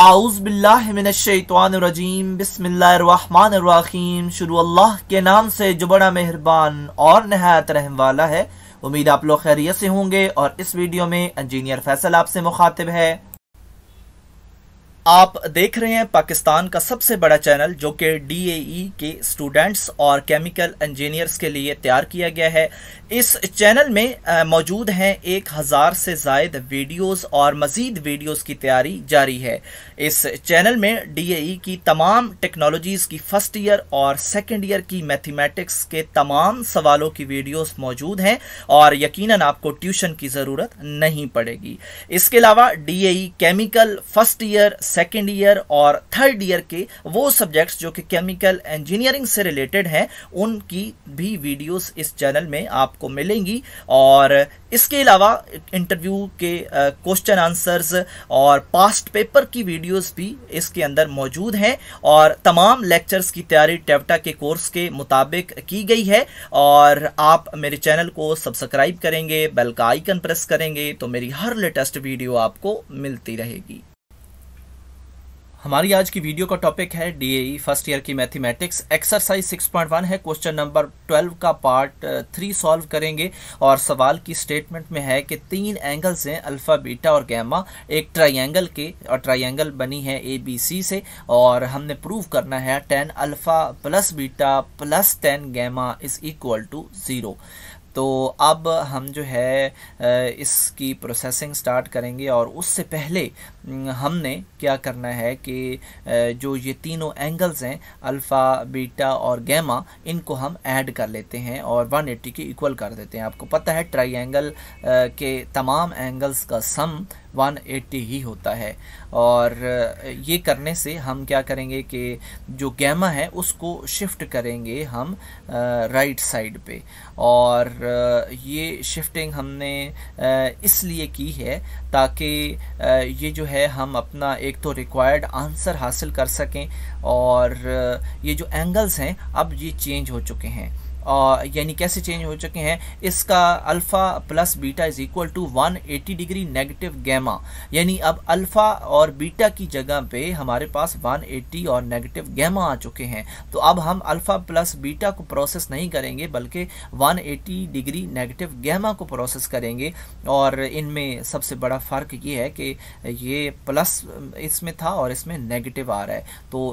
बिल्लाजीम बिस्मिल्लाम शुरू अल्लाह के नाम से जो बड़ा मेहरबान और नहायत रहम वाला है उम्मीद आप लोग खैरियत से होंगे और इस वीडियो में इंजीनियर फैसल आपसे मुखातिब है आप देख रहे हैं पाकिस्तान का सबसे बड़ा चैनल जो कि डी e के स्टूडेंट्स और केमिकल इंजीनियर्स के लिए तैयार किया गया है इस चैनल में मौजूद हैं एक हज़ार से जायद वीडियोस और मज़ीद वीडियोस की तैयारी जारी है इस चैनल में डी e की तमाम टेक्नोलॉजीज़ की फ़र्स्ट ईयर और सेकेंड ईयर की मैथमेटिक्स के तमाम सवालों की वीडियोज़ मौजूद हैं और यकीन आपको ट्यूशन की ज़रूरत नहीं पड़ेगी इसके अलावा D chemical first year second year और थर्ड ईयर के वो सब्जेक्ट्स जो कि केमिकल इंजीनियरिंग से रिलेटेड हैं उनकी भी वीडियोस इस चैनल में आपको मिलेंगी और इसके अलावा इंटरव्यू के क्वेश्चन आंसर्स और पास्ट पेपर की वीडियोस भी इसके अंदर मौजूद हैं और तमाम लेक्चर्स की तैयारी टेवटा के कोर्स के मुताबिक की गई है और आप मेरे चैनल को सब्सक्राइब करेंगे बेल का आइकन प्रेस करेंगे तो मेरी हर लेटेस्ट वीडियो आपको मिलती रहेगी हमारी आज की वीडियो का टॉपिक है डी फर्स्ट ईयर की मैथमेटिक्स एक्सरसाइज 6.1 है क्वेश्चन नंबर 12 का पार्ट थ्री सॉल्व करेंगे और सवाल की स्टेटमेंट में है कि तीन एंगल्स हैं अल्फ़ा बीटा और गैमा एक ट्रायंगल के और ट्रायंगल बनी है ए बी सी से और हमने प्रूव करना है tan alpha plus beta plus tan gamma is equal to zero तो अब हम जो है uh, इसकी प्रोसेसिंग स्टार्ट करेंगे और उससे पहले हमने क्या करना है कि जो ये तीनों एंगल्स हैं अल्फ़ा बीटा और गैमा इनको हम ऐड कर लेते हैं और 180 के इक्वल कर देते हैं आपको पता है ट्राइंगल के तमाम एंगल्स का सम 180 ही होता है और ये करने से हम क्या करेंगे कि जो गैमा है उसको शिफ्ट करेंगे हम राइट साइड पे और ये शिफ्टिंग हमने इसलिए की है ताकि ये जो है है हम अपना एक तो रिक्वायर्ड आंसर हासिल कर सकें और ये जो एंगल्स हैं अब ये चेंज हो चुके हैं यानी कैसे चेंज हो चुके हैं इसका alpha plus beta is equal to 180 degree negative gamma यानी अब अल्फ़ा और बीटा की जगह पे हमारे पास 180 और नेगेटिव गैमा आ चुके हैं तो अब हम अल्फ़ा प्लस बीटा को प्रोसेस नहीं करेंगे बल्कि 180 डिग्री नेगेटिव गैमा को प्रोसेस करेंगे और इनमें सबसे बड़ा फ़र्क ये है कि ये प्लस इसमें था और इसमें नेगेटिव आ रहा है तो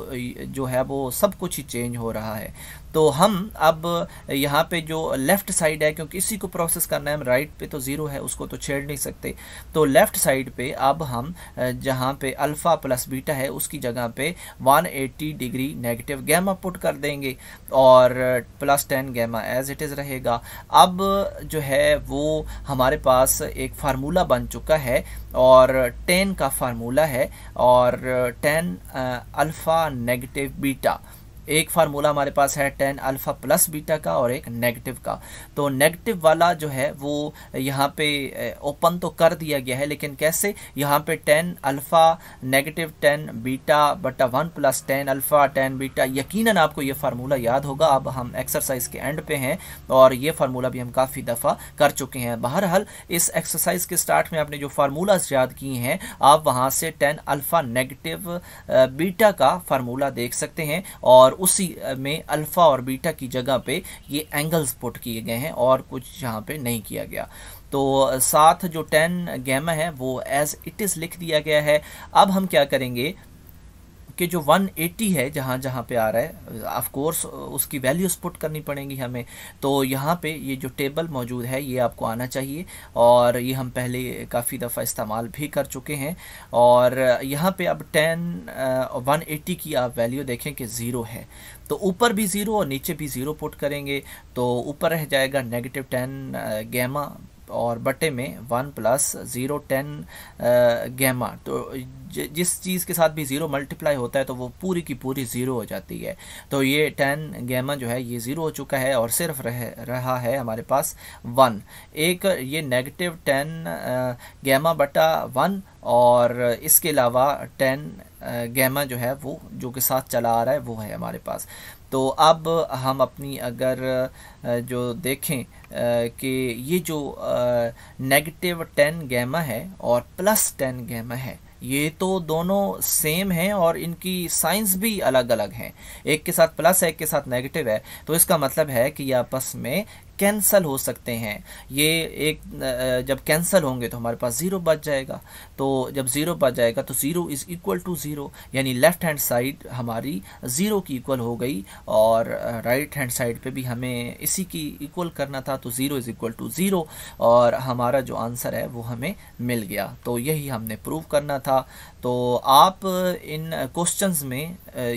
जो है वो सब कुछ ही चेंज हो रहा है तो हम अब यहाँ पे जो लेफ़्ट साइड है क्योंकि इसी को प्रोसेस करना है हम राइट पे तो ज़ीरो है उसको तो छेड़ नहीं सकते तो लेफ़्ट साइड पे अब हम जहाँ पे अल्फ़ा प्लस बीटा है उसकी जगह पे 180 डिग्री नेगेटिव गैमा पुट कर देंगे और plus tan gamma as it is रहेगा अब जो है वो हमारे पास एक फार्मूला बन चुका है और टेन का फार्मूला है और टेन अल्फ़ा नेगेटिव बीटा एक फार्मूला हमारे पास है टेन अल्फ़ा प्लस बीटा का और एक नेगेटिव का तो नेगेटिव वाला जो है वो यहाँ पे ओपन तो कर दिया गया है लेकिन कैसे यहाँ पे tan alpha negative tan beta बटा one plus tan alpha tan beta यकीनन आपको ये फार्मूला याद होगा अब हम एक्सरसाइज के एंड पे हैं और ये फार्मूला भी हम काफ़ी दफ़ा कर चुके हैं बहरहाल इस एक्सरसाइज के स्टार्ट में आपने जो फार्मूलाज याद किए हैं आप वहाँ से टेन अल्फ़ा नेगेटिव बीटा का फार्मूला देख सकते हैं और उसी में अल्फ़ा और बीटा की जगह पे ये एंगल्स पुट किए गए हैं और कुछ यहाँ पे नहीं किया गया तो साथ जो टेन गैमा है वो एज इट इज़ लिख दिया गया है अब हम क्या करेंगे कि जो 180 है जहाँ जहाँ पे आ रहा है ऑफ कोर्स उसकी वैल्यूज पुट करनी पड़ेंगी हमें तो यहाँ पे ये जो टेबल मौजूद है ये आपको आना चाहिए और ये हम पहले काफ़ी दफ़ा इस्तेमाल भी कर चुके हैं और यहाँ पे अब 10 वन uh, की आप वैल्यू देखें कि ज़ीरो है तो ऊपर भी ज़ीरो और नीचे भी ज़ीरो पुट करेंगे तो ऊपर रह जाएगा नेगेटिव टेन गैमा और बटे में one plus zero tan gamma तो जिस चीज़ के साथ भी ज़ीरो मल्टीप्लाई होता है तो वो पूरी की पूरी ज़ीरो हो जाती है तो ये टेन गैमा जो है ये ज़ीरो हो चुका है और सिर्फ रह रहा है हमारे पास वन एक ये नेगेटिव टेन गैमा बटा वन और इसके अलावा टेन गैमा जो है वो जो के साथ चला आ रहा है वो है हमारे पास तो अब हम अपनी अगर जो देखें कि ये जो नेगेटिव टेन गैमा है और प्लस टेन गैमा है ये तो दोनों सेम हैं और इनकी साइंस भी अलग अलग हैं एक के साथ प्लस है एक के साथ नेगेटिव है तो इसका मतलब है कि ये आपस में कैंसल हो सकते हैं ये एक जब कैंसल होंगे तो हमारे पास ज़ीरो बच जाएगा तो जब ज़ीरो बच जाएगा तो zero is equal to zero यानी लेफ़्ट हैंड साइड हमारी ज़ीरो की इक्वल हो गई और राइट हैंड साइड पे भी हमें इसी की इक्वल करना था तो zero is equal to zero और हमारा जो आंसर है वो हमें मिल गया तो यही हमने प्रूव करना था तो आप इन क्वेश्चन में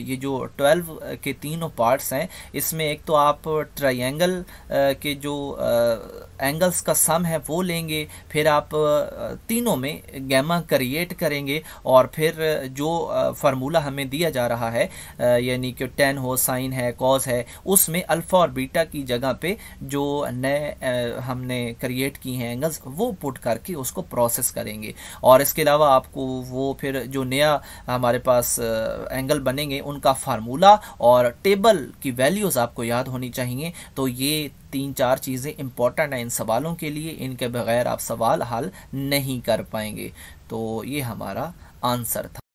ये जो ट्वेल्व के तीनों पार्ट्स हैं इसमें एक तो आप ट्राइंगल के के जो एंगल्स का सम है वो लेंगे फिर आप तीनों में गैमा क्रिएट करेंगे और फिर जो फार्मूला हमें दिया जा रहा है यानी कि टेन हो साइन है कॉज है उसमें अल्फ़ा और बीटा की जगह पे जो नए हमने क्रिएट की हैं एंगल्स वो पुट करके उसको प्रोसेस करेंगे और इसके अलावा आपको वो फिर जो नया हमारे पास एंगल बनेंगे उनका फार्मूला और टेबल की वैल्यूज़ आपको याद होनी चाहिए तो ये तीन चार चीज़ें इंपॉर्टेंट हैं इन सवालों के लिए इनके बगैर आप सवाल हल नहीं कर पाएंगे तो ये हमारा आंसर था